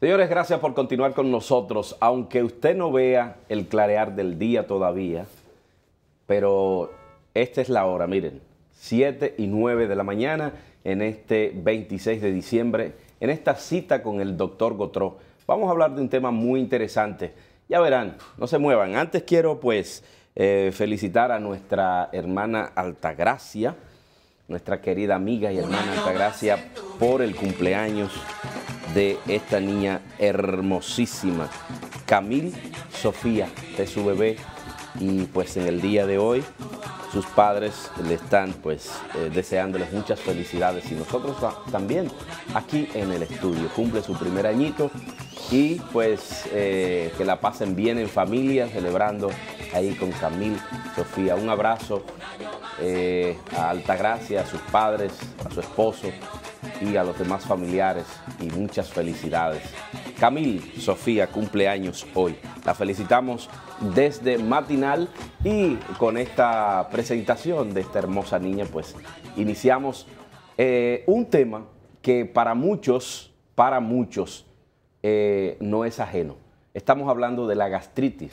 Señores, gracias por continuar con nosotros. Aunque usted no vea el clarear del día todavía, pero esta es la hora, miren, 7 y 9 de la mañana en este 26 de diciembre, en esta cita con el doctor Gotró. Vamos a hablar de un tema muy interesante. Ya verán, no se muevan. Antes quiero pues eh, felicitar a nuestra hermana Altagracia, nuestra querida amiga y hermana Altagracia, por el cumpleaños de esta niña hermosísima, Camil Sofía, de su bebé. Y pues en el día de hoy sus padres le están pues eh, deseándoles muchas felicidades y nosotros también aquí en el estudio. Cumple su primer añito y pues eh, que la pasen bien en familia, celebrando ahí con Camil, Sofía. Un abrazo eh, a Altagracia, a sus padres, a su esposo, y a los demás familiares y muchas felicidades. Camil Sofía cumpleaños hoy. La felicitamos desde Matinal y con esta presentación de esta hermosa niña pues iniciamos eh, un tema que para muchos, para muchos eh, no es ajeno. Estamos hablando de la gastritis.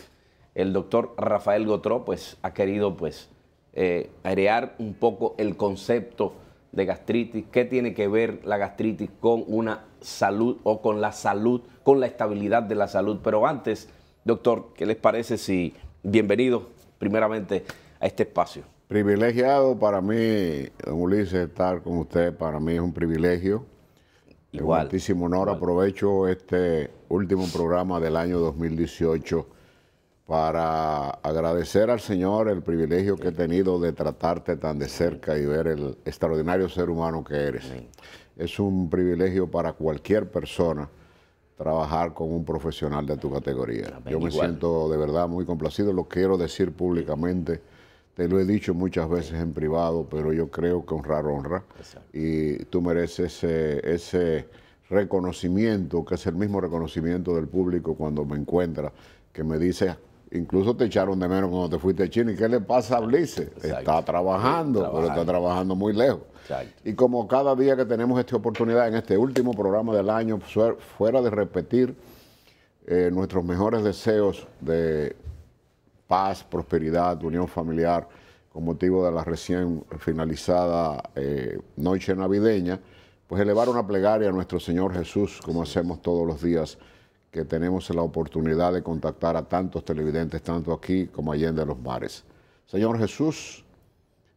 El doctor Rafael Gotró pues ha querido pues eh, airear un poco el concepto de gastritis, qué tiene que ver la gastritis con una salud o con la salud, con la estabilidad de la salud. Pero antes, doctor, ¿qué les parece si bienvenido primeramente a este espacio? Privilegiado para mí, don Ulises, estar con usted, para mí es un privilegio. Igual. Es honor. Aprovecho este último programa del año 2018 para agradecer al Señor el privilegio que he tenido de tratarte tan de cerca y ver el extraordinario ser humano que eres. Es un privilegio para cualquier persona trabajar con un profesional de tu categoría. Yo me siento de verdad muy complacido, lo quiero decir públicamente, te lo he dicho muchas veces en privado, pero yo creo que honrar honra y tú mereces eh, ese, reconocimiento, que es el mismo reconocimiento del público cuando me encuentra, que me dice Incluso te echaron de menos cuando te fuiste a China. ¿Y qué le pasa a Blisse? Está trabajando, pero está trabajando muy lejos. Y como cada día que tenemos esta oportunidad en este último programa del año, fuera de repetir eh, nuestros mejores deseos de paz, prosperidad, unión familiar, con motivo de la recién finalizada eh, noche navideña, pues elevar una plegaria a nuestro Señor Jesús, como hacemos todos los días que tenemos la oportunidad de contactar a tantos televidentes, tanto aquí como allá en de los mares. Señor Jesús,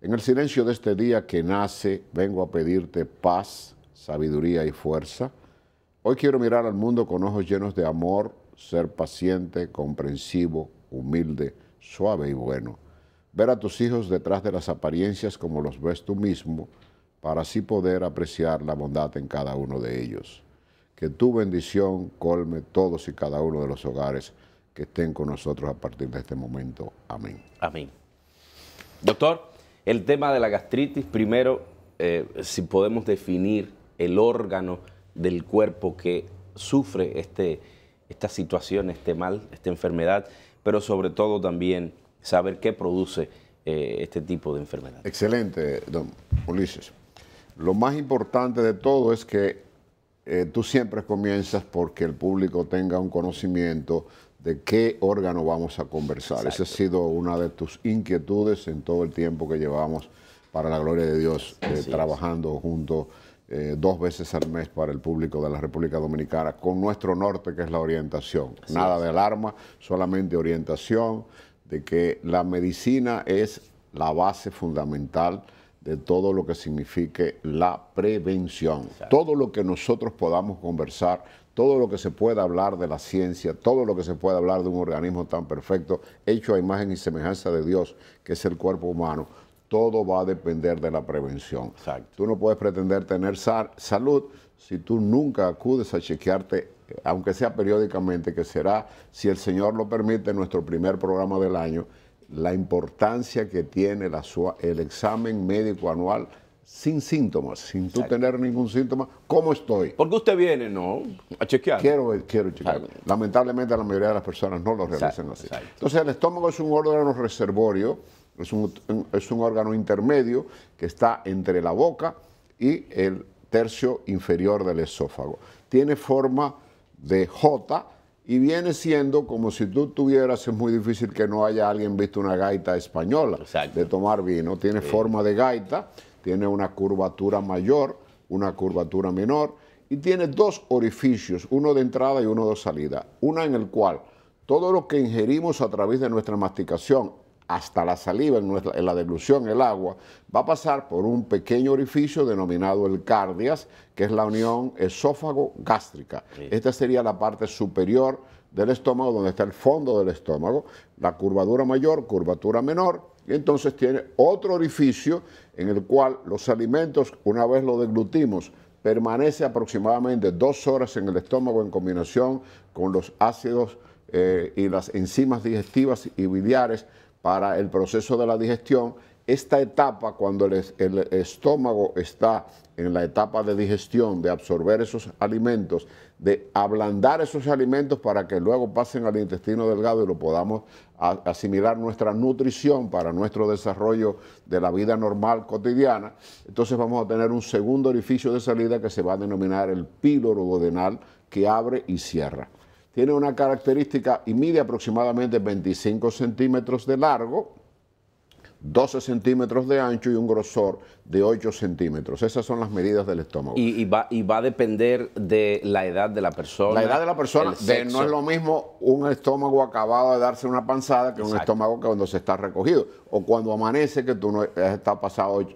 en el silencio de este día que nace, vengo a pedirte paz, sabiduría y fuerza. Hoy quiero mirar al mundo con ojos llenos de amor, ser paciente, comprensivo, humilde, suave y bueno. Ver a tus hijos detrás de las apariencias como los ves tú mismo, para así poder apreciar la bondad en cada uno de ellos que tu bendición colme todos y cada uno de los hogares que estén con nosotros a partir de este momento. Amén. Amén. Doctor, el tema de la gastritis, primero, eh, si podemos definir el órgano del cuerpo que sufre este, esta situación, este mal, esta enfermedad, pero sobre todo también saber qué produce eh, este tipo de enfermedad. Excelente, don Ulises. Lo más importante de todo es que eh, tú siempre comienzas porque el público tenga un conocimiento de qué órgano vamos a conversar. Esa ha sido una de tus inquietudes en todo el tiempo que llevamos, para la gloria de Dios, eh, trabajando juntos eh, dos veces al mes para el público de la República Dominicana, con nuestro norte, que es la orientación. Nada de alarma, solamente orientación de que la medicina es la base fundamental de todo lo que signifique la prevención. Todo lo que nosotros podamos conversar, todo lo que se pueda hablar de la ciencia, todo lo que se pueda hablar de un organismo tan perfecto, hecho a imagen y semejanza de Dios, que es el cuerpo humano, todo va a depender de la prevención. Tú no puedes pretender tener salud si tú nunca acudes a chequearte, aunque sea periódicamente, que será, si el Señor lo permite, nuestro primer programa del año la importancia que tiene el, el examen médico anual sin síntomas, sin tú tener ningún síntoma, ¿cómo estoy? Porque usted viene, ¿no? A chequear. Quiero, quiero chequear. Lamentablemente la mayoría de las personas no lo realizan así. Entonces el estómago es un órgano reservorio, es un, es un órgano intermedio que está entre la boca y el tercio inferior del esófago. Tiene forma de J, y viene siendo como si tú tuvieras, es muy difícil que no haya alguien visto una gaita española de tomar vino. Tiene forma de gaita, tiene una curvatura mayor, una curvatura menor y tiene dos orificios, uno de entrada y uno de salida. Una en el cual todo lo que ingerimos a través de nuestra masticación hasta la saliva, en, la deglución, el agua, va a pasar por un pequeño orificio denominado el cardias, que es la unión esófago-gástrica. Esta sería la parte superior del estómago, donde está el fondo del estómago, la curvatura mayor, curvatura menor, y entonces tiene otro orificio en el cual los alimentos, una vez los deglutimos, permanece aproximadamente dos horas en el estómago en combinación con los ácidos eh, y las enzimas digestivas y biliares para el proceso de la digestión. Esta etapa, cuando el, estómago está en la etapa de digestión, de absorber esos alimentos, de ablandar esos alimentos para que luego pasen al intestino delgado y lo podamos asimilar nuestra nutrición para nuestro desarrollo de la vida normal cotidiana, entonces vamos a tener un segundo orificio de salida que se va a denominar el píloro duodenal que abre y cierra tiene una característica y mide aproximadamente 25 centímetros de largo, 12 centímetros de ancho y un grosor de 8 centímetros. Esas son las medidas del estómago. Y, va, y va a depender de la edad de la persona. La edad de la persona. no es lo mismo un estómago acabado de darse una panzada que un estómago que cuando se está recogido. O cuando amanece, que tú no estás estado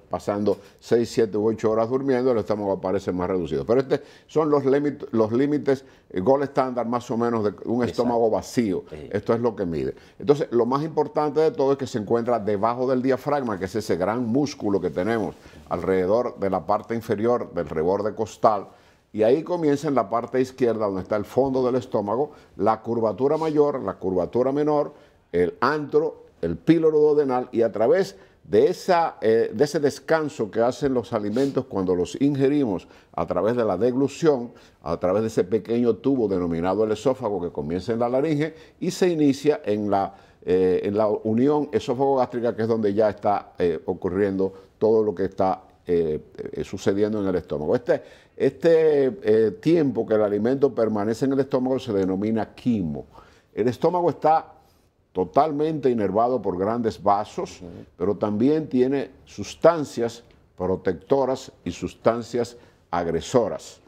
pasando 6, 7 u 8 horas durmiendo, el estómago aparece más reducido. Pero estos son los, límites, los límites, el eh, gol estándar más o menos de un estómago vacío. Esto es lo que mide. Entonces, lo más importante de todo es que se encuentra debajo del diafragma, que es ese gran músculo que tenemos alrededor de la parte inferior del reborde costal y ahí comienza en la parte izquierda donde está el fondo del estómago la curvatura mayor, la curvatura menor, el antro, el píloro duodenal y a través de, esa, eh, de ese descanso que hacen los alimentos cuando los ingerimos a través de la deglución, a través de ese pequeño tubo denominado el esófago que comienza en la laringe y se inicia en la eh, en la unión esofagogástrica, que es donde ya está eh, ocurriendo todo lo que está eh, sucediendo en el estómago. Este, este tiempo que el alimento permanece en el estómago se denomina quimo. El estómago está totalmente inervado por grandes vasos, pero también tiene sustancias protectoras y sustancias agresoras.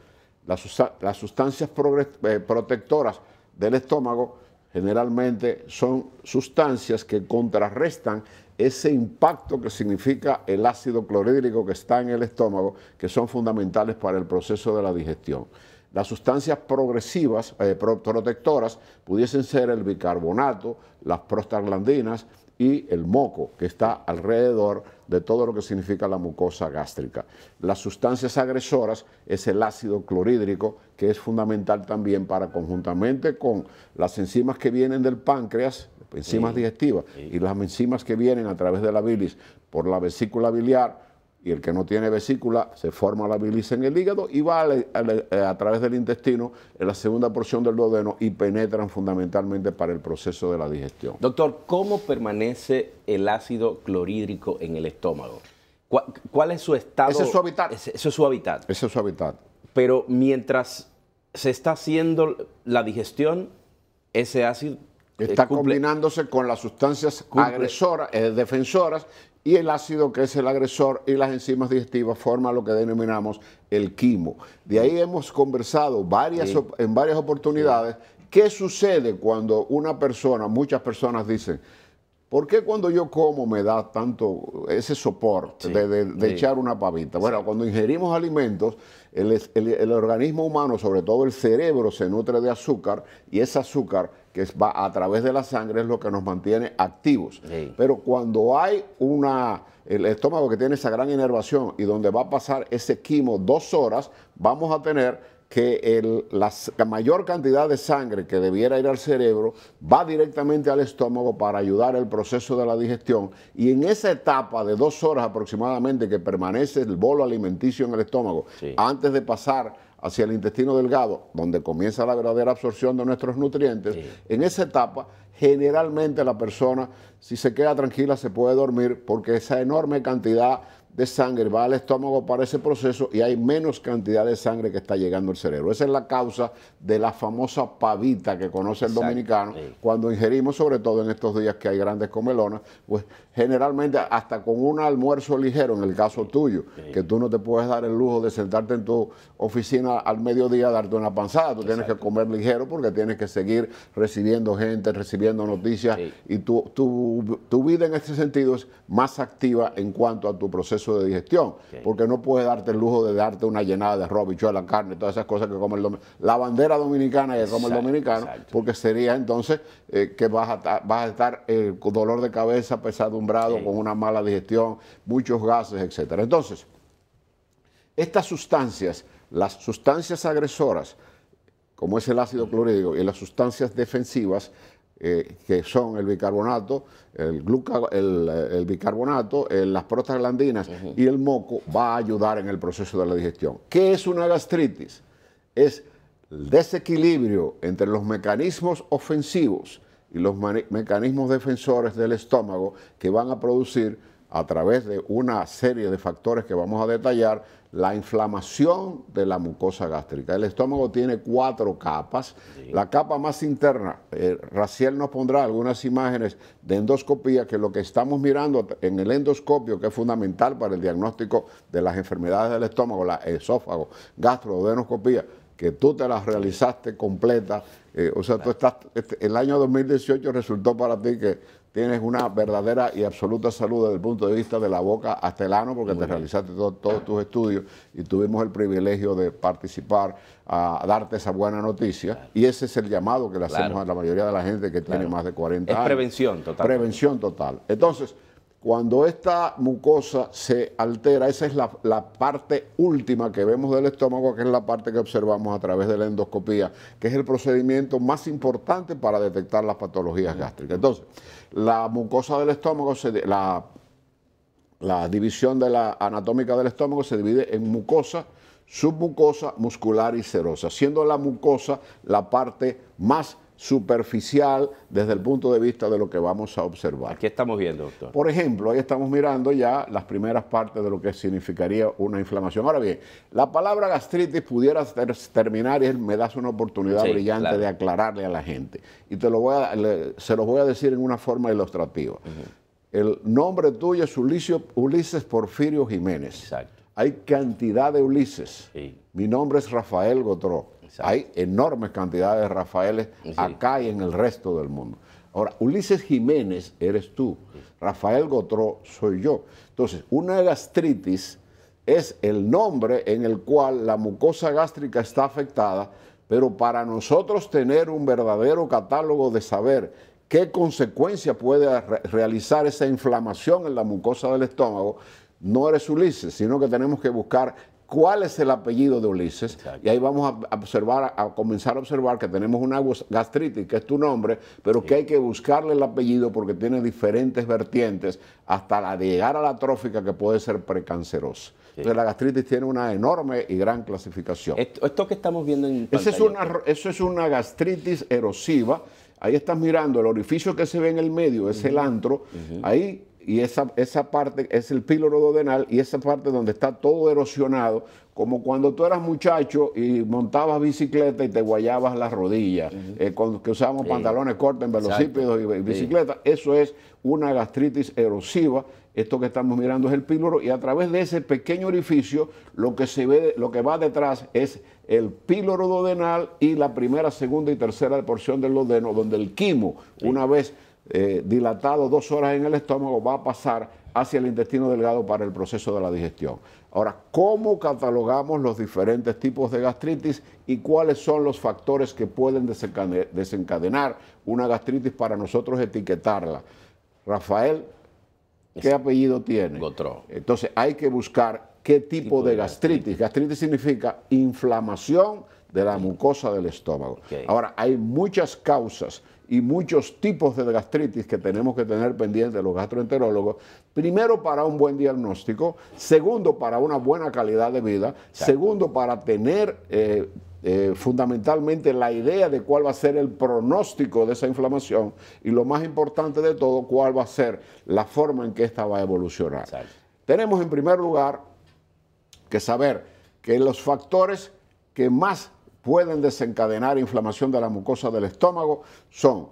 las sustancias protectoras del estómago generalmente son sustancias que contrarrestan ese impacto que significa el ácido clorhídrico que está en el estómago, que son fundamentales para el proceso de la digestión. Las sustancias progresivas, eh, protectoras, pudiesen ser el bicarbonato, las prostaglandinas, y el moco que está alrededor de todo lo que significa la mucosa gástrica. Las sustancias agresoras es el ácido clorhídrico, que es fundamental también para conjuntamente con las enzimas que vienen del páncreas, enzimas digestivas, y las enzimas que vienen a través de la bilis por la vesícula biliar, y el que no tiene vesícula se forma la bilis en el hígado y va eh, a, través del intestino en la segunda porción del duodeno y penetran fundamentalmente para el proceso de la digestión. Doctor, ¿cómo permanece el ácido clorhídrico en el estómago? ¿Cuál, es su estado? Ese es su hábitat. Ese, es su hábitat. Ese es su hábitat. Pero mientras se está haciendo la digestión, ese ácido eh, Está combinándose con las sustancias agresoras, eh, defensoras, y el ácido que es el agresor y las enzimas digestivas forman lo que denominamos el quimo. De ahí hemos conversado varias, en varias oportunidades qué sucede cuando una persona, muchas personas dicen, ¿por qué cuando yo como me da tanto ese soporte de, de echar una pavita? Bueno, cuando ingerimos alimentos el, organismo humano, sobre todo el cerebro, se nutre de azúcar y ese azúcar que va a través de la sangre es lo que nos mantiene activos. Pero cuando hay una, el estómago que tiene esa gran inervación y donde va a pasar ese quimo dos horas, vamos a tener que la, mayor cantidad de sangre que debiera ir al cerebro va directamente al estómago para ayudar el proceso de la digestión y en esa etapa de dos horas aproximadamente que permanece el bolo alimenticio en el estómago antes de pasar hacia el intestino delgado, donde comienza la verdadera absorción de nuestros nutrientes, en esa etapa generalmente la persona, si se queda tranquila, se puede dormir porque esa enorme cantidad de sangre va al estómago para ese proceso y hay menos cantidad de sangre que está llegando al cerebro. Esa es la causa de la famosa pavita que conoce el dominicano cuando ingerimos, sobre todo en estos días que hay grandes comelonas, pues generalmente hasta con un almuerzo ligero, en el caso tuyo, que tú no te puedes dar el lujo de sentarte en tu oficina al mediodía a darte una panzada, tú tienes que comer ligero porque tienes que seguir recibiendo gente, recibiendo noticias y tu, tu vida en este sentido es más activa en cuanto a tu proceso de digestión, porque no puedes darte el lujo de darte una llenada de arroz, la carne, todas esas cosas que come el dominicano, la bandera dominicana que come el dominicano, porque sería entonces eh, que vas a, a estar eh, con dolor de cabeza, pesadumbrado, con una mala digestión, muchos gases, etcétera. Entonces, estas sustancias, las sustancias agresoras, como es el ácido mm. clorhídrico y las sustancias defensivas, eh, que son el bicarbonato, el, gluca, el, eh, bicarbonato, eh, las prostaglandinas y el moco, va a ayudar en el proceso de la digestión. ¿Qué es una gastritis? Es el desequilibrio entre los mecanismos ofensivos y los mecanismos defensores del estómago que van a producir a través de una serie de factores que vamos a detallar, la inflamación de la mucosa gástrica. El estómago tiene cuatro capas. La capa más interna, eh, Raciel nos pondrá algunas imágenes de endoscopía, que lo que estamos mirando en el endoscopio, que es fundamental para el diagnóstico de las enfermedades del estómago, la esófago, gastrodenoscopía, que tú te las realizaste completa. Eh, o sea, tú estás, este, el año 2018 resultó para ti que tienes una verdadera y absoluta salud desde el punto de vista de la boca hasta el ano, porque te realizaste todos tus estudios y tuvimos el privilegio de participar a, darte esa buena noticia. Y ese es el llamado que le hacemos a la mayoría de la gente que tiene más de 40 es años. Prevención total. Prevención total. Entonces, cuando esta mucosa se altera, esa es la, la, parte última que vemos del estómago, que es la parte que observamos a través de la endoscopía, que es el procedimiento más importante para detectar las patologías gástricas. Entonces, la mucosa del estómago, se, la, la división de la anatómica del estómago se divide en mucosa, submucosa, muscular y serosa, siendo la mucosa la parte más superficial desde el punto de vista de lo que vamos a observar. qué estamos viendo, doctor. Por ejemplo, ahí estamos mirando ya las primeras partes de lo que significaría una inflamación. Ahora bien, la palabra gastritis pudiera terminar y me das una oportunidad brillante de aclararle a la gente. Y te lo voy a, se los voy a decir en una forma ilustrativa. El nombre tuyo es Ulises Porfirio Jiménez. Exacto. Hay cantidad de Ulises. Mi nombre es Rafael Gotró hay enormes cantidades de Rafaeles acá y en el resto del mundo. Ahora, Ulises Jiménez eres tú, Rafael Gotró soy yo. Entonces, una gastritis es el nombre en el cual la mucosa gástrica está afectada, pero para nosotros tener un verdadero catálogo de saber qué consecuencia puede realizar esa inflamación en la mucosa del estómago, no eres Ulises, sino que tenemos que buscar cuál es el apellido de Ulises. Y ahí vamos a observar, a comenzar a observar que tenemos una gastritis, que es tu nombre, pero que hay que buscarle el apellido porque tiene diferentes vertientes hasta la llegar a la trófica que puede ser precancerosa. Entonces la gastritis tiene una enorme y gran clasificación. Esto, que estamos viendo en Es una, eso es una gastritis erosiva. Ahí estás mirando el orificio que se ve en el medio, es el antro. Ahí y esa, esa parte es el píloro duodenal y esa parte donde está todo erosionado, como cuando tú eras muchacho y montabas bicicleta y te guayabas las rodillas, eh, cuando que usábamos pantalones cortos en velocípedos y, bicicleta, eso es una gastritis erosiva. Esto que estamos mirando es el píloro y a través de ese pequeño orificio lo que se ve, lo que va detrás es el píloro duodenal y la primera, segunda y tercera porción del duodeno, donde el quimo, una vez eh, dilatado dos horas en el estómago va a pasar hacia el intestino delgado para el proceso de la digestión. Ahora, ¿cómo catalogamos los diferentes tipos de gastritis y cuáles son los factores que pueden desencadenar una gastritis para nosotros etiquetarla? Rafael, ¿qué apellido tiene? Gotró. Entonces, hay que buscar qué tipo, de, gastritis? gastritis. significa inflamación de la mucosa del estómago. Ahora, hay muchas causas y muchos tipos de gastritis que tenemos que tener pendientes los gastroenterólogos, primero para un buen diagnóstico, segundo para una buena calidad de vida, segundo para tener eh, eh, fundamentalmente la idea de cuál va a ser el pronóstico de esa inflamación y lo más importante de todo, cuál va a ser la forma en que ésta va a evolucionar. Tenemos en primer lugar que saber que los factores que más pueden desencadenar inflamación de la mucosa del estómago son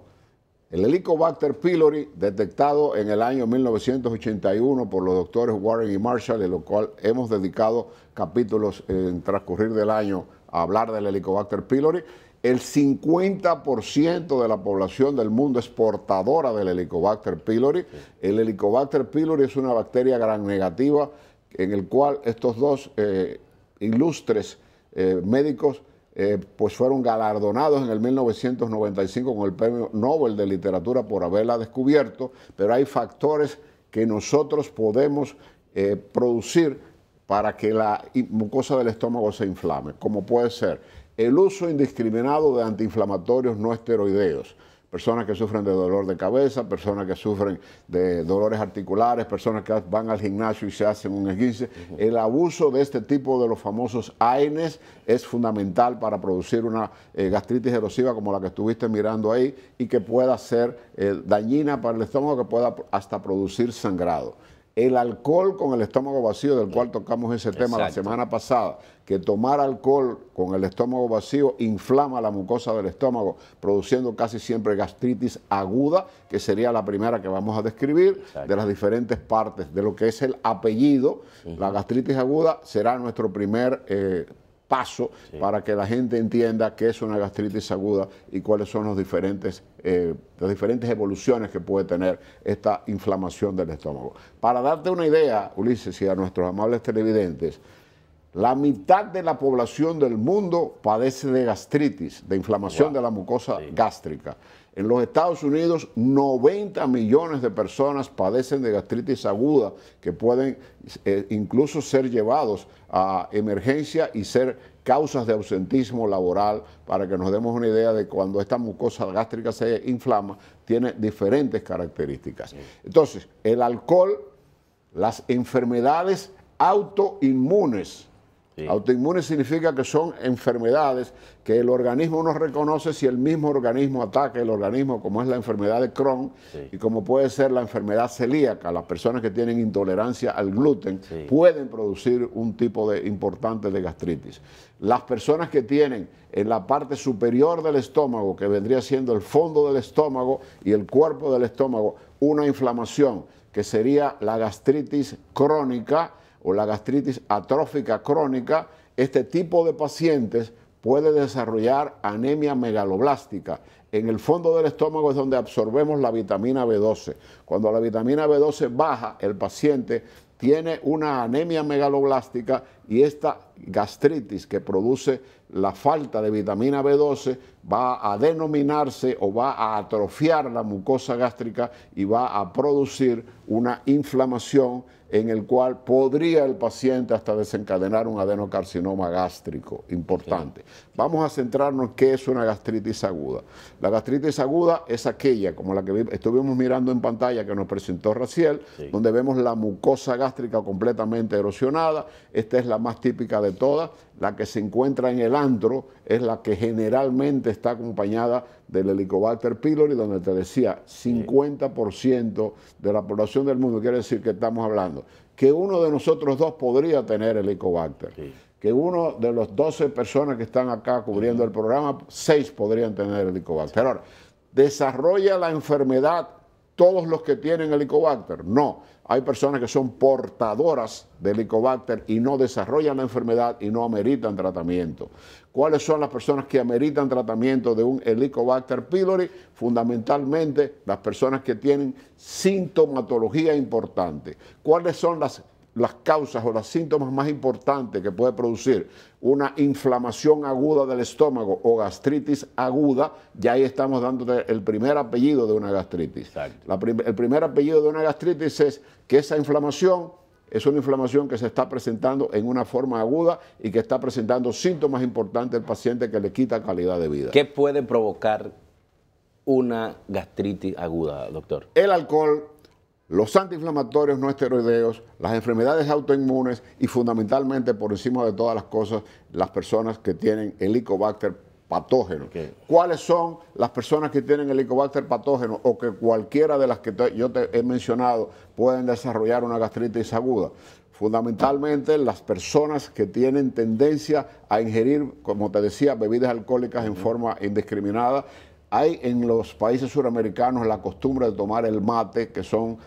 el Helicobacter pylori, detectado en el año 1981 por los doctores Warren y Marshall, de lo cual hemos dedicado capítulos en transcurrir del año a hablar del Helicobacter pylori. El 50% de la población del mundo es portadora del Helicobacter pylori. El Helicobacter pylori es una bacteria gran negativa en el cual estos dos eh, ilustres eh, médicos eh, pues fueron galardonados en el 1995 con el Premio Nobel de Literatura por haberla descubierto, pero hay factores que nosotros podemos eh, producir para que la mucosa del estómago se inflame, como puede ser el uso indiscriminado de antiinflamatorios no esteroideos, personas que sufren de dolor de cabeza, personas que sufren de dolores articulares, personas que van al gimnasio y se hacen un esguince. El abuso de este tipo de los famosos AINES es fundamental para producir una eh, gastritis erosiva como la que estuviste mirando ahí y que pueda ser eh, dañina para el estómago, que pueda hasta producir sangrado el alcohol con el estómago vacío, del cual tocamos ese tema la semana pasada, que tomar alcohol con el estómago vacío inflama la mucosa del estómago, produciendo casi siempre gastritis aguda, que sería la primera que vamos a describir, de las diferentes partes, de lo que es el apellido. La gastritis aguda será nuestro primer eh, para que la gente entienda qué es una gastritis aguda y cuáles son los diferentes, eh, las diferentes evoluciones que puede tener esta inflamación del estómago. Para darte una idea, Ulises, y a nuestros amables televidentes, la mitad de la población del mundo padece de gastritis, de inflamación de la mucosa gástrica. En los Estados Unidos, 90 millones de personas padecen de gastritis aguda que pueden eh, incluso ser llevados a emergencia y ser causas de ausentismo laboral, para que nos demos una idea de cuando esta mucosa gástrica se inflama, tiene diferentes características. Entonces, el alcohol, las enfermedades autoinmunes, Autoinmune significa que son enfermedades que el organismo no reconoce si el mismo organismo ataca el organismo, como es la enfermedad de Crohn y como puede ser la enfermedad celíaca. Las personas que tienen intolerancia al gluten pueden producir un tipo de importante de gastritis. Las personas que tienen en la parte superior del estómago, que vendría siendo el fondo del estómago y el cuerpo del estómago, una inflamación que sería la gastritis crónica, o la gastritis atrófica crónica, este tipo de pacientes puede desarrollar anemia megaloblástica. En el fondo del estómago es donde absorbemos la vitamina B12. Cuando la vitamina B12 baja, el paciente tiene una anemia megaloblástica y esta gastritis que produce la falta de vitamina B12 va a denominarse o va a atrofiar la mucosa gástrica y va a producir una inflamación en el cual podría el paciente hasta desencadenar un adenocarcinoma gástrico importante. Vamos a centrarnos en qué es una gastritis aguda. La gastritis aguda es aquella, como la que estuvimos mirando en pantalla que nos presentó Raciel, donde vemos la mucosa gástrica completamente erosionada. Esta es la la más típica de todas, la que se encuentra en el antro, es la que generalmente está acompañada del Helicobacter pylori, donde te decía 50% de la población del mundo, quiere decir que estamos hablando que uno de nosotros dos podría tener Helicobacter. que uno de los 12 personas que están acá cubriendo el programa, 6 podrían tener helicobacter. Ahora, ¿desarrolla la enfermedad todos los que tienen helicobacter? No. Hay personas que son portadoras de Helicobacter y no desarrollan la enfermedad y no ameritan tratamiento. ¿Cuáles son las personas que ameritan tratamiento de un Helicobacter pylori? Fundamentalmente las personas que tienen sintomatología importante. ¿Cuáles son las las causas o los síntomas más importantes que puede producir una inflamación aguda del estómago o gastritis aguda, ya ahí estamos dándote el primer apellido de una gastritis. el primer apellido de una gastritis es que esa inflamación es una inflamación que se está presentando en una forma aguda y que está presentando síntomas importantes al paciente que le quita calidad de vida. ¿Qué puede provocar una gastritis aguda, doctor? El alcohol, los antiinflamatorios no esteroideos, las enfermedades autoinmunes y fundamentalmente por encima de todas las cosas las personas que tienen helicobacter patógeno. ¿Cuáles son las personas que tienen helicobacter patógeno o que cualquiera de las que yo te he mencionado pueden desarrollar una gastritis aguda? Fundamentalmente las personas que tienen tendencia a ingerir, como te decía, bebidas alcohólicas en forma indiscriminada. Hay en los países suramericanos la costumbre de tomar el mate, que son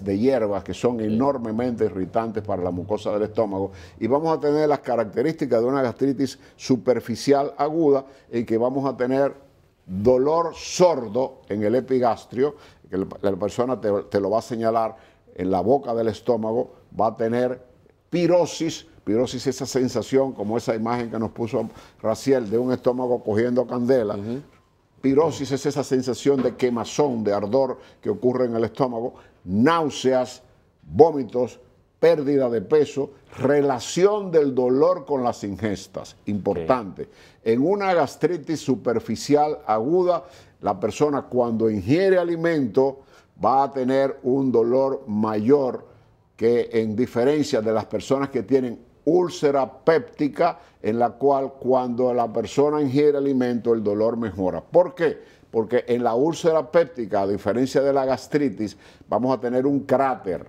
de hierbas que son enormemente irritantes para la mucosa del estómago y vamos a tener las características de una gastritis superficial aguda en que vamos a tener dolor sordo en el epigastrio, que la persona te, lo va a señalar en la boca del estómago, va a tener pirosis, pirosis es esa sensación como esa imagen que nos puso Raciel de un estómago cogiendo candela, Pirosis es esa sensación de quemazón, de ardor que ocurre en el estómago náuseas, vómitos, pérdida de peso, relación del dolor con las ingestas, importante. En una gastritis superficial aguda, la persona cuando ingiere alimento va a tener un dolor mayor que en diferencia de las personas que tienen úlcera péptica, en la cual cuando la persona ingiere alimento el dolor mejora. ¿Por qué? porque en la úlcera péptica, a diferencia de la gastritis, vamos a tener un cráter,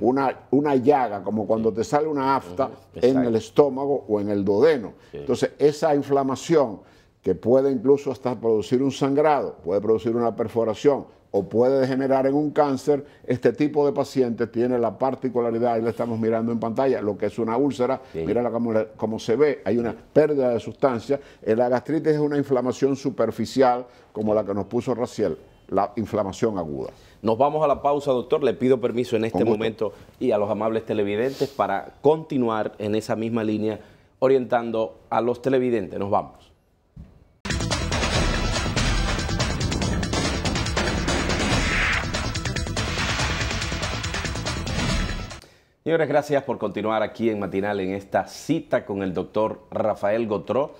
una, llaga, como cuando te sale una afta en el estómago o en el dodeno. Entonces, esa inflamación que puede incluso hasta producir un sangrado, puede producir una perforación, o puede degenerar en un cáncer, este tipo de pacientes tiene la particularidad, ahí la estamos mirando en pantalla, lo que es una úlcera, mira cómo, cómo se ve, hay una pérdida de sustancia. Eh, la gastritis es una inflamación superficial, como la que nos puso Raciel, la inflamación aguda. Nos vamos a la pausa, doctor. Le pido permiso en este momento y a los amables televidentes para continuar en esa misma línea orientando a los televidentes. Nos vamos. Señores, gracias por continuar aquí en Matinal en esta cita con el doctor Rafael Gotró,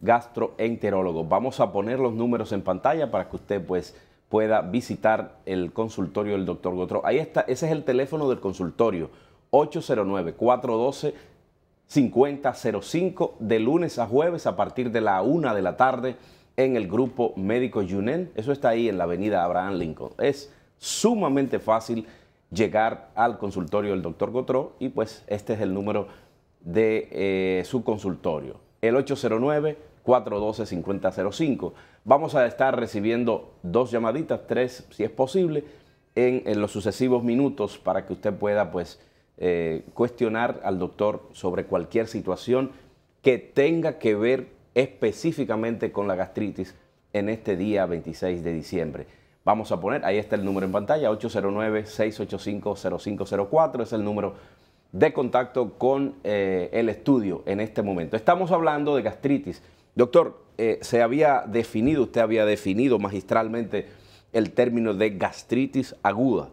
gastroenterólogo. Vamos a poner los números en pantalla para que usted pues pueda visitar el consultorio del doctor Gotró. Ahí está, ese es el teléfono del consultorio, 809-412-5005, de lunes a jueves a partir de la una de la tarde en el grupo médico Yunen. Eso está ahí en la avenida Abraham Lincoln. Es sumamente fácil llegar al consultorio del doctor Gotró y pues este es el número de eh, su consultorio, el 809-412-5005. Vamos a estar recibiendo dos llamaditas, tres si es posible, en, los sucesivos minutos para que usted pueda pues eh, cuestionar al doctor sobre cualquier situación que tenga que ver específicamente con la gastritis en este día 26 de diciembre vamos a poner, ahí está el número en pantalla, 809-685-0504, es el número de contacto con eh, el estudio en este momento. Estamos hablando de gastritis. Doctor, eh, se había definido, usted había definido magistralmente el término de gastritis aguda.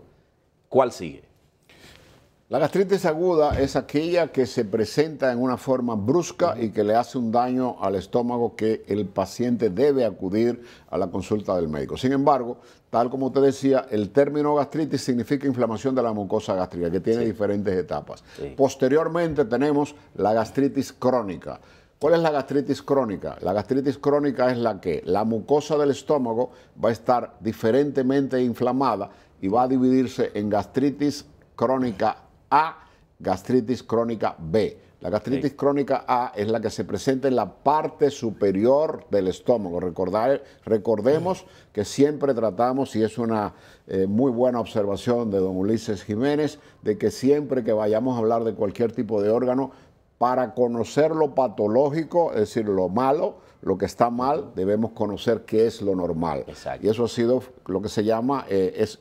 ¿Cuál sigue? La gastritis aguda es aquella que se presenta en una forma brusca y que le hace un daño al estómago que el paciente debe acudir a la consulta del médico. Sin embargo, tal como te decía, el término gastritis significa inflamación de la mucosa gástrica, que tiene diferentes etapas. Posteriormente tenemos la gastritis crónica. ¿Cuál es la gastritis crónica? La gastritis crónica es la que la mucosa del estómago va a estar diferentemente inflamada y va a dividirse en gastritis crónica a, gastritis crónica B. La gastritis crónica A es la que se presenta en la parte superior del estómago. Recordar, recordemos que siempre tratamos, y es una eh, muy buena observación de don Ulises Jiménez, de que siempre que vayamos a hablar de cualquier tipo de órgano, para conocer lo patológico, es decir, lo malo, lo que está mal, debemos conocer qué es lo normal. Y eso ha sido lo que se llama eh, es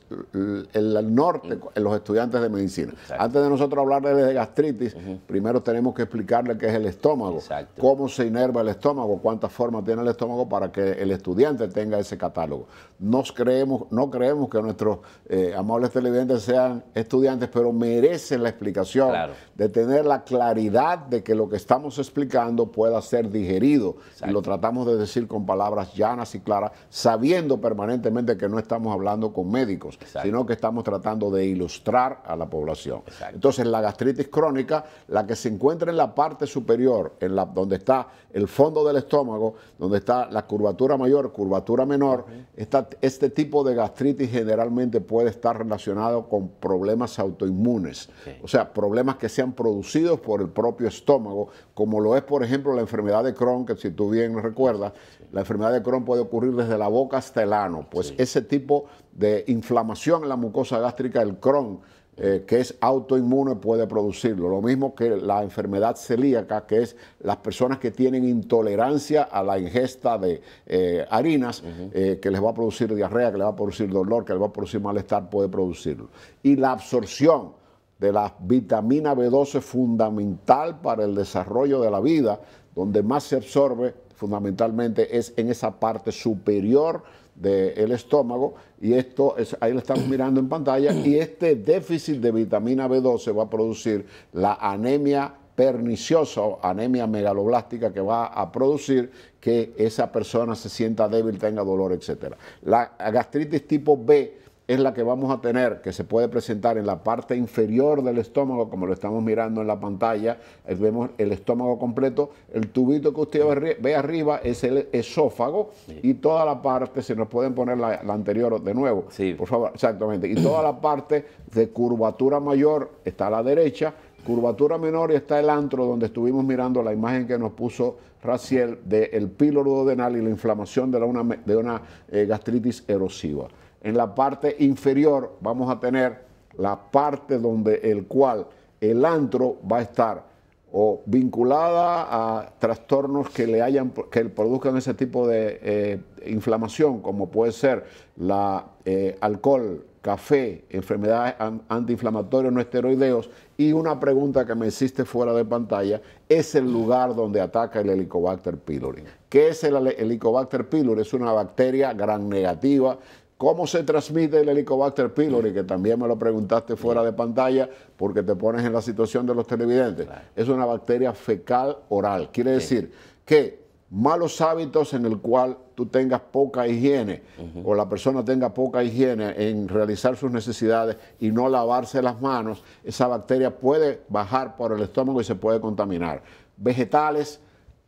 el norte en los estudiantes de medicina. Antes de nosotros hablarles de gastritis, primero tenemos que explicarle qué es el estómago, cómo se inerva el estómago, cuántas formas tiene el estómago para que el estudiante tenga ese catálogo. Nos creemos, no creemos que nuestros eh, amables televidentes sean estudiantes, pero merecen la explicación de tener la claridad de que lo que estamos explicando pueda ser digerido y lo tratamos de decir con palabras llanas y claras, sabiendo permanentemente que no estamos hablando con médicos, sino que estamos tratando de ilustrar a la población. Entonces, la gastritis crónica, la que se encuentra en la parte superior, en la, donde está el fondo del estómago, donde está la curvatura mayor, curvatura menor, está, este tipo de gastritis generalmente puede estar relacionado con problemas autoinmunes, o sea, problemas que sean producidos por el propio estómago, como lo es, por ejemplo, la enfermedad de Crohn, que si tú bien recuerda, la enfermedad de Crohn puede ocurrir desde la boca hasta el ano. Pues ese tipo de inflamación en la mucosa gástrica, el Crohn, eh, que es autoinmune puede producirlo. Lo mismo que la enfermedad celíaca, que es las personas que tienen intolerancia a la ingesta de eh, harinas, eh, que les va a producir diarrea, que les va a producir dolor, que les va a producir malestar, puede producirlo. Y la absorción de la vitamina B12 fundamental para el desarrollo de la vida, donde más se absorbe fundamentalmente es en esa parte superior del estómago y esto es, ahí lo estamos mirando en pantalla y este déficit de vitamina B12 va a producir la anemia perniciosa, anemia megaloblástica que va a producir que esa persona se sienta débil, tenga dolor, etc. La gastritis tipo B es la que vamos a tener, que se puede presentar en la parte inferior del estómago, como lo estamos mirando en la pantalla, eh, vemos el estómago completo, el tubito que usted ve arriba es el esófago y toda la parte, se nos pueden poner la, anterior de nuevo, sí. por favor, exactamente, y toda la parte de curvatura mayor está a la derecha, curvatura menor y está el antro donde estuvimos mirando la imagen que nos puso Raciel del de píloro y la inflamación de, la una, de una eh, gastritis erosiva en la parte inferior vamos a tener la parte donde el cual el antro va a estar o vinculada a trastornos que le hayan que produzcan ese tipo de eh, inflamación, como puede ser la eh, alcohol, café, enfermedades antiinflamatorias no esteroideos y una pregunta que me hiciste fuera de pantalla, es el lugar donde ataca el Helicobacter pylori. ¿Qué es el Helicobacter pylori? Es una bacteria gran negativa ¿Cómo se transmite el Helicobacter pylori? Que también me lo preguntaste fuera de pantalla porque te pones en la situación de los televidentes. Es una bacteria fecal oral. Quiere decir que malos hábitos en el cual tú tengas poca higiene o la persona tenga poca higiene en realizar sus necesidades y no lavarse las manos, esa bacteria puede bajar por el estómago y se puede contaminar. Vegetales,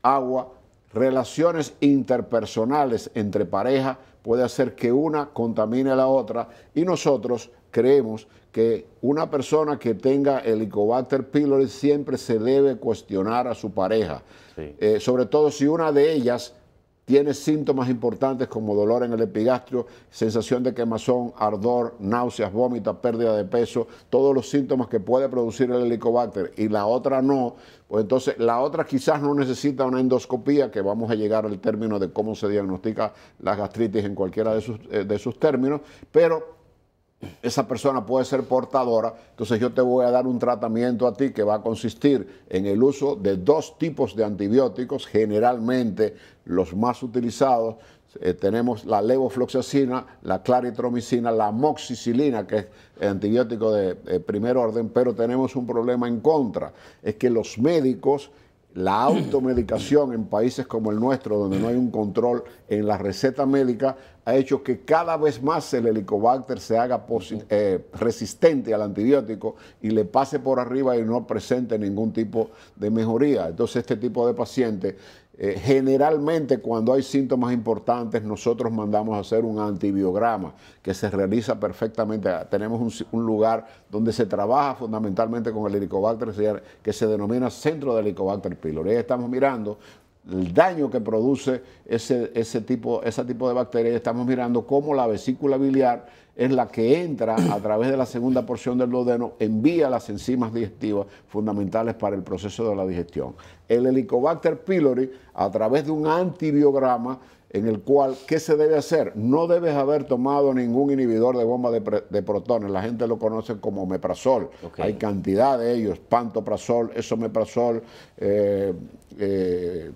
agua, relaciones interpersonales entre pareja, puede hacer que una contamine a la otra y nosotros creemos que una persona que tenga Helicobacter pylori siempre se debe cuestionar a su pareja, eh, sobre todo si una de ellas tiene síntomas importantes como dolor en el epigastrio, sensación de quemazón, ardor, náuseas, vómitos, pérdida de peso, todos los síntomas que puede producir el helicobacter y la otra no, pues entonces la otra quizás no necesita una endoscopía, que vamos a llegar al término de cómo se diagnostica la gastritis en cualquiera de sus, eh, de sus términos, pero esa persona puede ser portadora, entonces yo te voy a dar un tratamiento a ti que va a consistir en el uso de dos tipos de antibióticos, generalmente los más utilizados. Eh, tenemos la levofloxacina, la claritromicina, la moxicilina, que es antibiótico de primer orden, pero tenemos un problema en contra, es que los médicos la automedicación en países como el nuestro, donde no hay un control en la receta médica, ha hecho que cada vez más el helicobacter se haga eh, resistente al antibiótico y le pase por arriba y no presente ningún tipo de mejoría. Entonces este tipo de pacientes, eh, generalmente cuando hay síntomas importantes, nosotros mandamos a hacer un antibiograma que se realiza perfectamente. Tenemos un, lugar donde se trabaja fundamentalmente con el helicobacter que se denomina Centro de Helicobacter pylori. Ahí estamos mirando el daño que produce ese, tipo, ese tipo de bacterias. Estamos mirando cómo la vesícula biliar es la que entra a través de la segunda porción del duodeno, envía las enzimas digestivas fundamentales para el proceso de la digestión. El Helicobacter pylori, a través de un antibiograma, en el cual, ¿qué se debe hacer? No debes haber tomado ningún inhibidor de bomba de, protones. La gente lo conoce como meprazol. Hay cantidad de ellos, pantoprazol, esomeprazol, eh, eh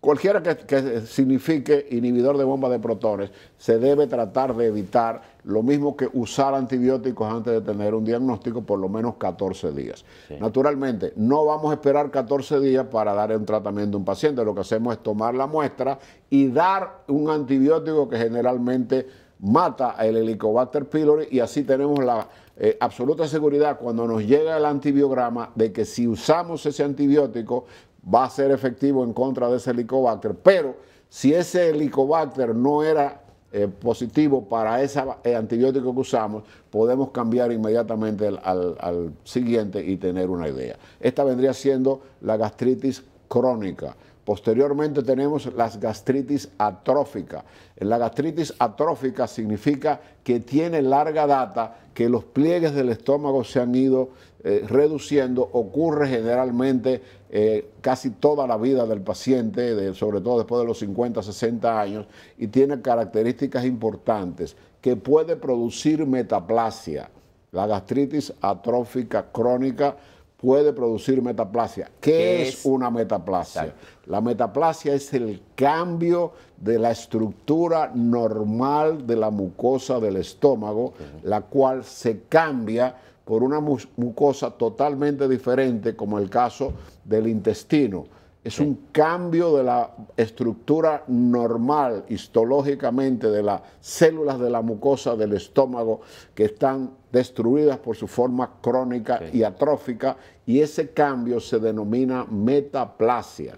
Cualquiera que, signifique inhibidor de bomba de protones, se debe tratar de evitar lo mismo que usar antibióticos antes de tener un diagnóstico por lo menos 14 días. Naturalmente, no vamos a esperar 14 días para dar un tratamiento a un paciente, lo que hacemos es tomar la muestra y dar un antibiótico que generalmente mata el Helicobacter pylori y así tenemos la eh, absoluta seguridad cuando nos llega el antibiograma de que si usamos ese antibiótico va a ser efectivo en contra de ese helicobacter, pero si ese helicobacter no era eh, positivo para ese eh, antibiótico que usamos, podemos cambiar inmediatamente al, siguiente y tener una idea. Esta vendría siendo la gastritis crónica. Posteriormente tenemos las gastritis atrófica. La gastritis atrófica significa que tiene larga data que los pliegues del estómago se han ido eh, reduciendo ocurre generalmente eh, casi toda la vida del paciente, sobre todo después de los 50, 60 años, y tiene características importantes que puede producir metaplasia. La gastritis atrófica crónica puede producir metaplasia. ¿Qué, es? una metaplasia? La metaplasia es el cambio de la estructura normal de la mucosa del estómago, la cual se cambia por una mucosa totalmente diferente, como el caso del intestino. Es un cambio de la estructura normal histológicamente de las células de la mucosa del estómago que están destruidas por su forma crónica y atrófica y ese cambio se denomina metaplasia.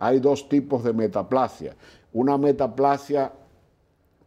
Hay dos tipos de metaplasia. Una metaplasia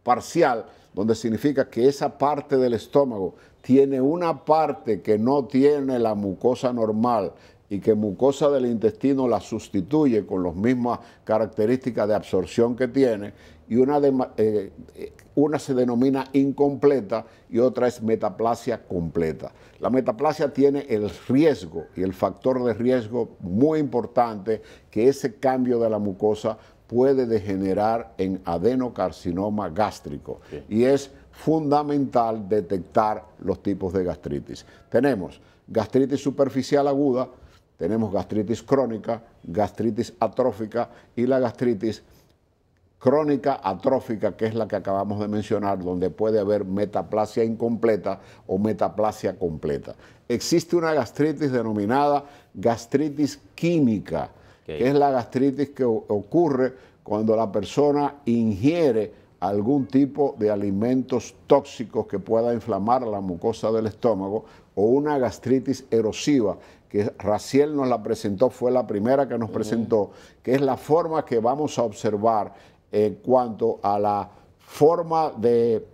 parcial, donde significa que esa parte del estómago tiene una parte que no tiene la mucosa normal y que mucosa del intestino la sustituye con las mismas características de absorción que tiene, y una, eh, eh, una se denomina incompleta y otra es metaplasia completa. La metaplasia tiene el riesgo y el factor de riesgo muy importante que ese cambio de la mucosa puede degenerar en adenocarcinoma gástrico. Y es fundamental detectar los tipos de gastritis. Tenemos gastritis superficial aguda, tenemos gastritis crónica, gastritis atrófica y la gastritis crónica atrófica, que es la que acabamos de mencionar, donde puede haber metaplasia incompleta o metaplasia completa. Existe una gastritis denominada gastritis química, que es la gastritis que ocurre cuando la persona ingiere algún tipo de alimentos tóxicos que pueda inflamar la mucosa del estómago o una gastritis erosiva, que Raciel nos la presentó, fue la primera que nos presentó, que es la forma que vamos a observar en eh, cuanto a la forma de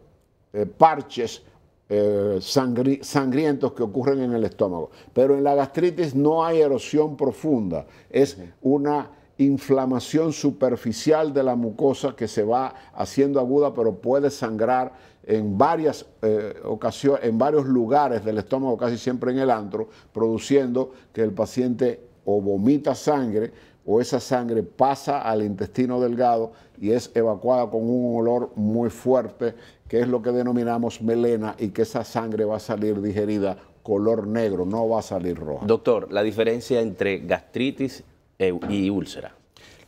eh, parches eh, sangrientos que ocurren en el estómago. Pero en la gastritis no hay erosión profunda, es una inflamación superficial de la mucosa que se va haciendo aguda, pero puede sangrar en varias eh, ocasiones, en varios lugares del estómago, casi siempre en el antro, produciendo que el paciente o vomita sangre o esa sangre pasa al intestino delgado y es evacuada con un olor muy fuerte, que es lo que denominamos melena, y que esa sangre va a salir digerida color negro, no va a salir roja. Doctor, la diferencia entre gastritis y úlcera.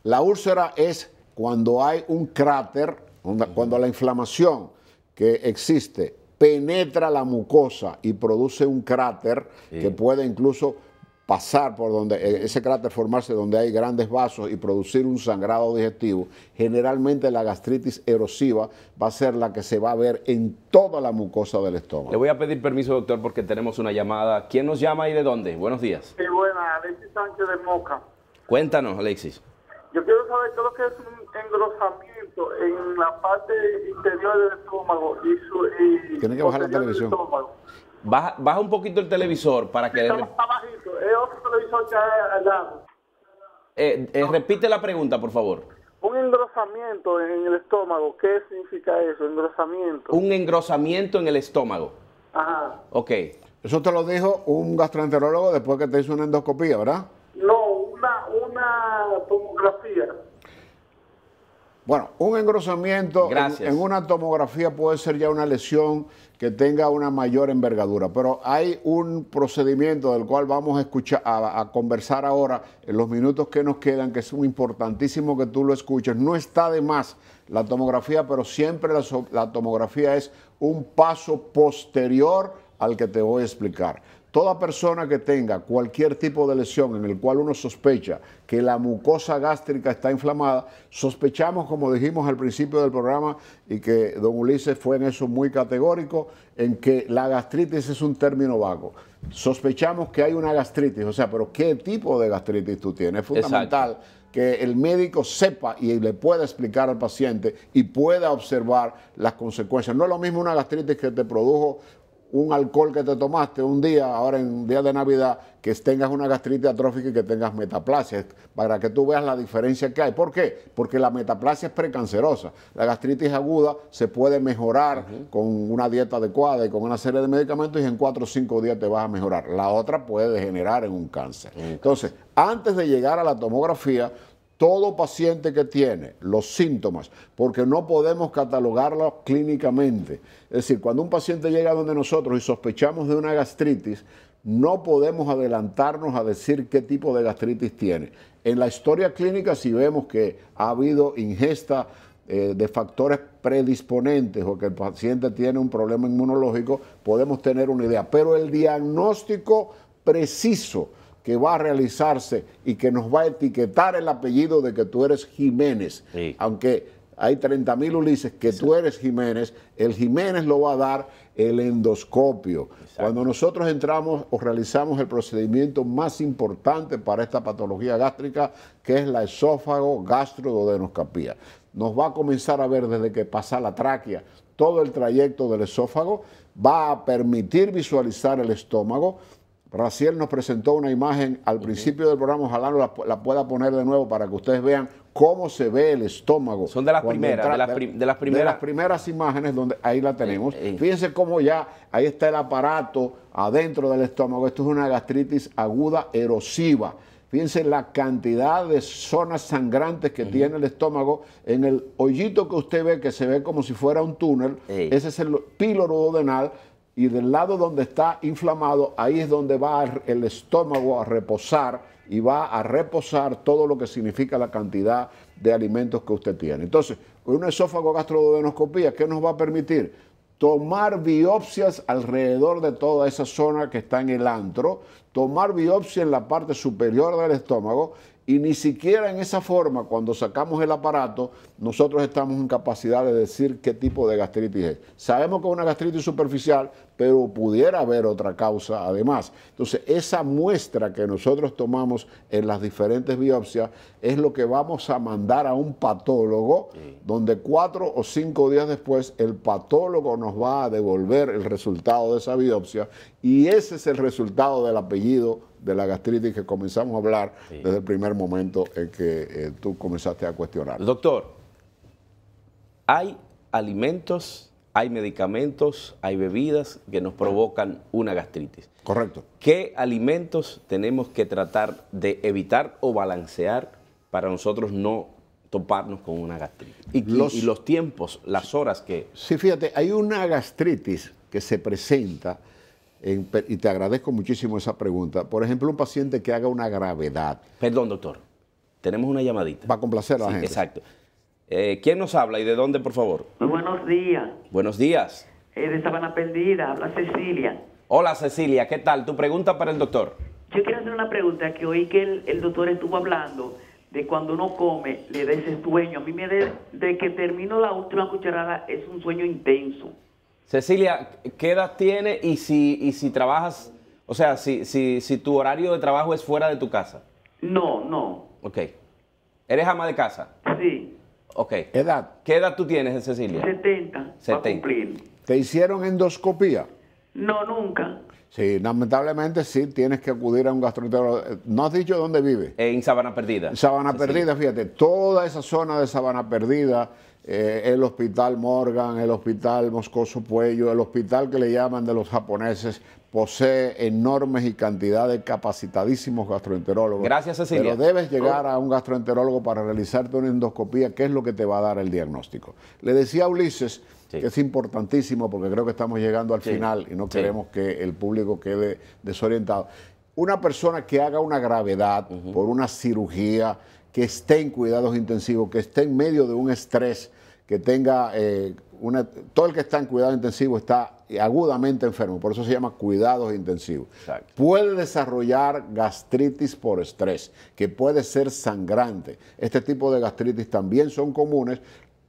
La úlcera es cuando hay un cráter, cuando la inflamación que existe penetra la mucosa y produce un cráter que puede incluso pasar por donde e, ese cráter formarse donde hay grandes vasos y producir un sangrado digestivo, generalmente la gastritis erosiva va a ser la que se va a ver en toda la mucosa del estómago. Le voy a pedir permiso, doctor, porque tenemos una llamada. ¿Quién nos llama y de dónde? Buenos días. Sí, buena, Alexis Sánchez de Moca. Cuéntanos, Alexis. Yo quiero saber qué es lo que es un engrosamiento en la parte interior del estómago. Y su, y Tiene que bajar la televisión. Baja, baja, un poquito el televisor para que... Está, está bajito, es otro televisor que hay allá. Eh, eh, Repite la pregunta, por favor. Un engrosamiento en el estómago, ¿qué significa eso? Engrosamiento. Un engrosamiento en el estómago. Ajá. Ok. Eso te lo dijo un gastroenterólogo después que te hizo una endoscopía, ¿verdad? tomografía. Bueno, un engrosamiento en, una tomografía puede ser ya una lesión que tenga una mayor envergadura, pero hay un procedimiento del cual vamos a, escuchar, a, conversar ahora en los minutos que nos quedan, que es un importantísimo que tú lo escuches. No está de más la tomografía, pero siempre la tomografía es un paso posterior al que te voy a explicar. Toda persona que tenga cualquier tipo de lesión en el cual uno sospecha que la mucosa gástrica está inflamada, sospechamos, como dijimos al principio del programa, y que don Ulises fue en eso muy categórico, en que la gastritis es un término vago. Sospechamos que hay una gastritis, o sea, pero ¿qué tipo de gastritis tú tienes? Es fundamental. que el médico sepa y le pueda explicar al paciente y pueda observar las consecuencias. No es lo mismo una gastritis que te produjo un alcohol que te tomaste un día, ahora en un día de Navidad, que tengas una gastritis atrófica y que tengas metaplasia, para que tú veas la diferencia que hay. ¿Por qué? Porque la metaplasia es precancerosa. La gastritis aguda se puede mejorar con una dieta adecuada y con una serie de medicamentos y en cuatro o cinco días te vas a mejorar. La otra puede degenerar en un cáncer. Entonces, antes de llegar a la tomografía, todo paciente que tiene los síntomas, porque no podemos catalogarlos clínicamente. Es decir, cuando un paciente llega donde nosotros y sospechamos de una gastritis, no podemos adelantarnos a decir qué tipo de gastritis tiene. En la historia clínica, si vemos que ha habido ingesta eh, de factores predisponentes o que el paciente tiene un problema inmunológico, podemos tener una idea. Pero el diagnóstico preciso, que va a realizarse y que nos va a etiquetar el apellido de que tú eres Jiménez. Aunque hay 30.000 Ulises que tú eres Jiménez, el Jiménez lo va a dar el endoscopio. Cuando nosotros entramos o realizamos el procedimiento más importante para esta patología gástrica, que es la esófago gastrododenoscapía. Nos va a comenzar a ver desde que pasa la tráquea, todo el trayecto del esófago, va a permitir visualizar el estómago, Raciel nos presentó una imagen al principio del programa, ojalá la, pueda poner de nuevo para que ustedes vean cómo se ve el estómago. Son de las primeras, de, las primeras. imágenes donde ahí la tenemos. Eh, eh. Fíjense cómo ya ahí está el aparato adentro del estómago. Esto es una gastritis aguda erosiva. Fíjense la cantidad de zonas sangrantes que tiene el estómago. En el hoyito que usted ve, que se ve como si fuera un túnel, ese es el píloro duodenal y del lado donde está inflamado, ahí es donde va el estómago a reposar y va a reposar todo lo que significa la cantidad de alimentos que usted tiene. Entonces, un esófago gastrodenoscopía, ¿qué nos va a permitir? Tomar biopsias alrededor de toda esa zona que está en el antro, tomar biopsia en la parte superior del estómago y ni siquiera en esa forma, cuando sacamos el aparato, nosotros estamos en capacidad de decir qué tipo de gastritis es. Sabemos que es una gastritis superficial, pero pudiera haber otra causa además. Entonces, esa muestra que nosotros tomamos en las diferentes biopsias es lo que vamos a mandar a un patólogo, donde cuatro o cinco días después el patólogo nos va a devolver el resultado de esa biopsia y ese es el resultado del apellido de la gastritis que comenzamos a hablar desde el primer momento en que eh, tú comenzaste a cuestionar. Doctor, hay alimentos, hay medicamentos, hay bebidas que nos provocan una gastritis. Correcto. ¿Qué alimentos tenemos que tratar de evitar o balancear para nosotros no toparnos con una gastritis? Y los, y los tiempos, las horas que... Sí, fíjate, hay una gastritis que se presenta y te agradezco muchísimo esa pregunta. Por ejemplo, un paciente que haga una gravedad. Perdón, doctor. Tenemos una llamadita. Va a complacer a la gente. Exacto. Eh, ¿Quién nos habla y de dónde, por favor? Muy buenos días. Buenos días. de Sabana Perdida, habla Cecilia. Hola, Cecilia. ¿Qué tal? Tu pregunta para el doctor. Yo quiero hacer una pregunta que oí que el, doctor estuvo hablando de cuando uno come, le da ese sueño. A mí me da... de que termino la última cucharada es un sueño intenso. Cecilia, ¿qué edad tiene y si, y si trabajas, o sea, si, si, si tu horario de trabajo es fuera de tu casa? No, no. Ok. ¿Eres ama de casa? Sí. Ok. ¿Edad? ¿Qué edad tú tienes, Cecilia? 70. 70. ¿Te hicieron endoscopía? No, nunca. Sí, lamentablemente sí tienes que acudir a un gastroenterólogo. ¿No has dicho dónde vive? En Sabana Perdida. Sabana Perdida, fíjate, toda esa zona de Sabana Perdida, eh, el hospital Morgan, el hospital Moscoso Puello, el hospital que le llaman de los japoneses, posee enormes y cantidad de capacitadísimos gastroenterólogos. Gracias, Cecilia. Pero debes llegar oh. a un gastroenterólogo para realizarte una endoscopía, que es lo que te va a dar el diagnóstico. Le decía a Ulises que es importantísimo porque creo que estamos llegando al final y no queremos que el público quede desorientado. Una persona que haga una gravedad por una cirugía, que esté en cuidados intensivos, que esté en medio de un estrés, que tenga eh, una, todo el que está en cuidado intensivo está agudamente enfermo, por eso se llama cuidados intensivos. Puede desarrollar gastritis por estrés, que puede ser sangrante. Este tipo de gastritis también son comunes.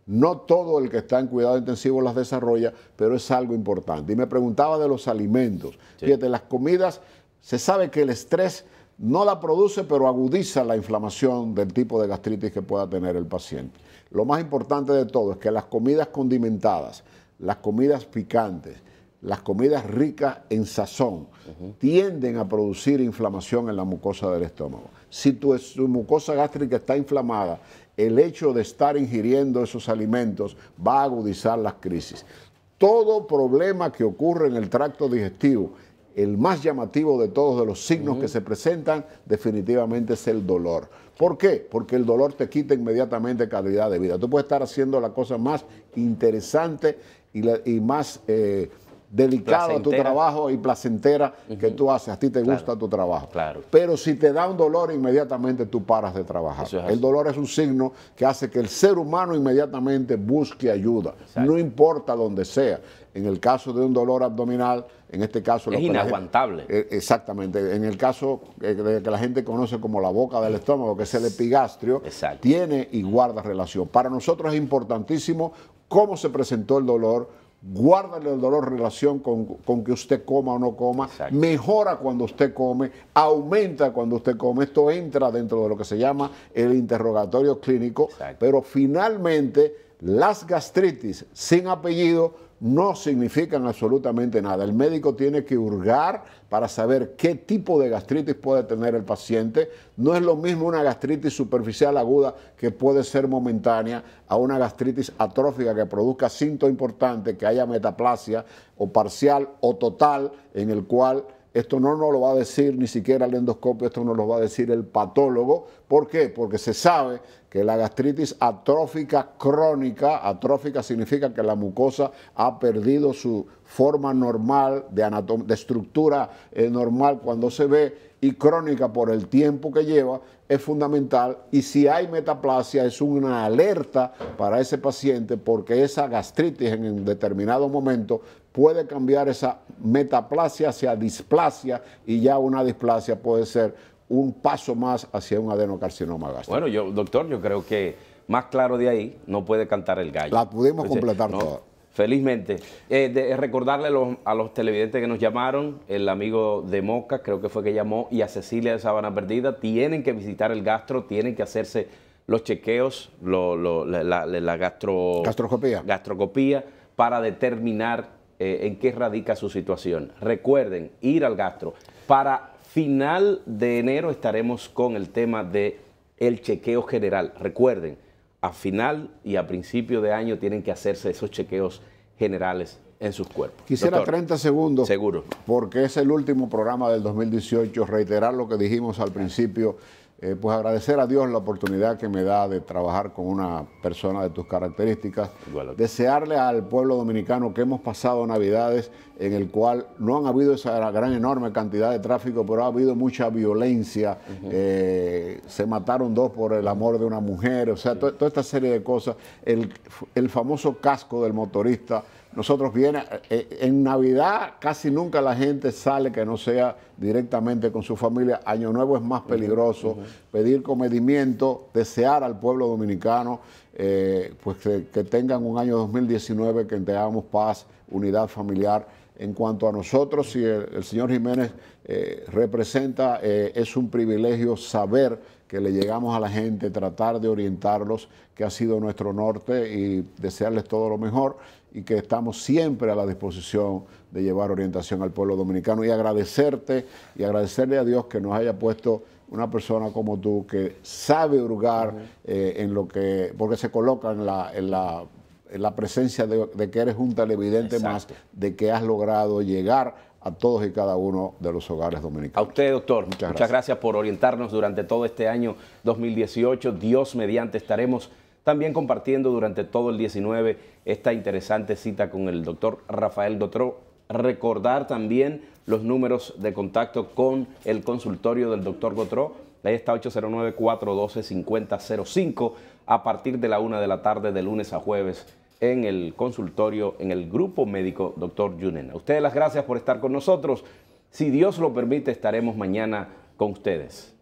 No todo el que está en cuidado intensivo las desarrolla, pero es algo importante. Y me preguntaba de los alimentos. Fíjate, las comidas, se sabe que el estrés no la produce, pero agudiza la inflamación del tipo de gastritis que pueda tener el paciente. Lo más importante de todo es que las comidas condimentadas, las comidas picantes, las comidas ricas en sazón tienden a producir inflamación en la mucosa del estómago. Si tu, mucosa gástrica está inflamada el hecho de estar ingiriendo esos alimentos va a agudizar las crisis. Todo problema que ocurre en el tracto digestivo, el más llamativo de todos de los signos que se presentan, definitivamente es el dolor. ¿Por qué? Porque el dolor te quita inmediatamente calidad de vida. Tú puedes estar haciendo la cosa más interesante y, más... Eh, dedicado a tu trabajo y placentera que tú haces. A ti te gusta tu trabajo. Pero si te da un dolor, inmediatamente tú paras de trabajar. el dolor es un signo que hace que el ser humano inmediatamente busque ayuda. No importa dónde sea. En el caso de un dolor abdominal, en este caso... Es inaguantable. Eh, exactamente. En el caso eh, que la gente conoce como la boca del estómago, que es el epigastrio, tiene y guarda relación. Para nosotros es importantísimo cómo se presentó el dolor, Guarda el dolor relación con, con, que usted coma o no coma, mejora cuando usted come, aumenta cuando usted come. Esto entra dentro de lo que se llama el interrogatorio clínico, pero finalmente las gastritis sin apellido no significan absolutamente nada. El médico tiene que hurgar para saber qué tipo de gastritis puede tener el paciente. No es lo mismo una gastritis superficial aguda que puede ser momentánea a una gastritis atrófica que produzca síntomas importantes, que haya metaplasia o parcial o total en el cual esto no nos lo va a decir ni siquiera el endoscopio, esto nos lo va a decir el patólogo. ¿Por qué? Porque se sabe que la gastritis atrófica crónica, atrófica significa que la mucosa ha perdido su forma normal, de, de estructura eh, normal cuando se ve, y crónica por el tiempo que lleva, es fundamental. Y si hay metaplasia, es una alerta para ese paciente porque esa gastritis en un determinado momento puede cambiar esa metaplasia hacia displasia y ya una displasia puede ser un paso más hacia un adenocarcinoma gástrico. Bueno, yo, doctor, yo creo que más claro de ahí no puede cantar el gallo. La pudimos completar Felizmente. Eh, de, eh, recordarle a los televidentes que nos llamaron, el amigo de Moca, creo que fue que llamó, y a Cecilia de Sabana Perdida, tienen que visitar el gastro, tienen que hacerse los chequeos, la, la, gastro, para determinar eh, en qué radica su situación. Recuerden, ir al gastro. Para final de enero estaremos con el tema de el chequeo general. Recuerden, a final y a principio de año tienen que hacerse esos chequeos generales en sus cuerpos. Quisiera 30 segundos. Seguro. Porque es el último programa del 2018. Reiterar lo que dijimos al principio eh, pues agradecer a Dios la oportunidad que me da de trabajar con una persona de tus características. Desearle al pueblo dominicano que hemos pasado Navidades en el cual no han habido esa gran enorme cantidad de tráfico, pero ha habido mucha violencia, eh, se mataron dos por el amor de una mujer, o sea, toda esta serie de cosas. El, famoso casco del motorista, nosotros viene, eh, eh, en Navidad casi nunca la gente sale que no sea directamente con su familia, Año Nuevo es más peligroso, pedir comedimiento, desear al pueblo dominicano eh, pues que, tengan un año 2019 que tengamos paz, unidad familiar. En cuanto a nosotros, si el, señor Jiménez eh, representa, eh, es un privilegio saber que le llegamos a la gente, tratar de orientarlos, que ha sido nuestro norte y desearles todo lo mejor y que estamos siempre a la disposición de llevar orientación al pueblo dominicano y agradecerte y agradecerle a Dios que nos haya puesto una persona como tú que sabe hurgar eh, en lo que, porque se coloca en la, en la, presencia de, que eres un televidente más, de que has logrado llegar a todos y cada uno de los hogares dominicanos. A usted, doctor, muchas gracias, por orientarnos durante todo este año 2018. Dios mediante estaremos también compartiendo durante todo el 19 esta interesante cita con el doctor Rafael Dotró. Recordar también los números de contacto con el consultorio del doctor Gotró. Ahí está 809-412-5005 a partir de la una de la tarde de lunes a jueves en el consultorio, en el grupo médico doctor Yunena. ustedes las gracias por estar con nosotros. Si Dios lo permite, estaremos mañana con ustedes.